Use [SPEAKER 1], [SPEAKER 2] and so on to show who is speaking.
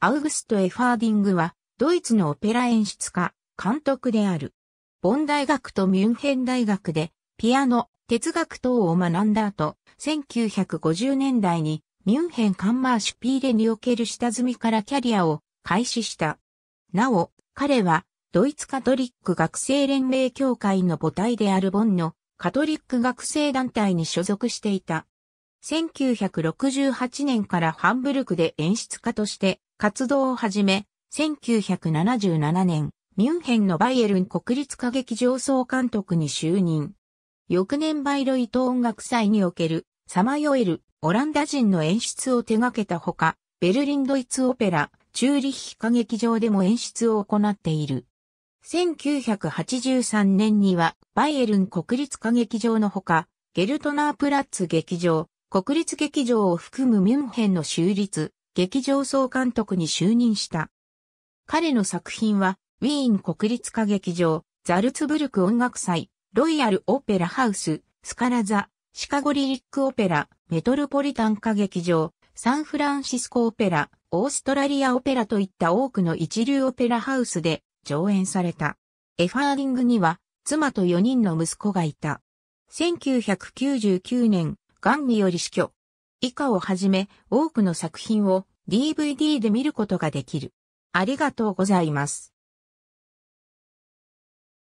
[SPEAKER 1] アウグスト・エファーディングは、ドイツのオペラ演出家、
[SPEAKER 2] 監督である。ボン大学とミュンヘン大学で、ピアノ、哲学等を学んだ後、1950年代に、ミュンヘンカンマーシュピーレにおける下積みからキャリアを開始した。なお、彼は、ドイツカトリック学生連盟協会の母体であるボンのカトリック学生団体に所属していた。1968年からハンブルクで演出家として活動を始め、1977年、ミュンヘンのバイエルン国立歌劇場総監督に就任。翌年バイロイト音楽祭における、さまよえる、オランダ人の演出を手掛けたほか、ベルリンドイツオペラ、チューリッヒ歌劇場でも演出を行っている。1983年には、バイエルン国立歌劇場のほか、ゲルトナープラッツ劇場、国立劇場を含むミュンヘンの州立、劇場総監督に就任した。彼の作品は、ウィーン国立歌劇場、ザルツブルク音楽祭、ロイヤルオペラハウス、スカラザ、シカゴリリックオペラ、メトロポリタン歌劇場、サンフランシスコオペラ、オーストラリアオペラといった多くの一流オペラハウスで上演された。エファーリングには妻と4人の息子がいた。1999年、ガンにより死去。以下をはじめ多くの作品を
[SPEAKER 1] DVD で見ることができる。ありがとうございます。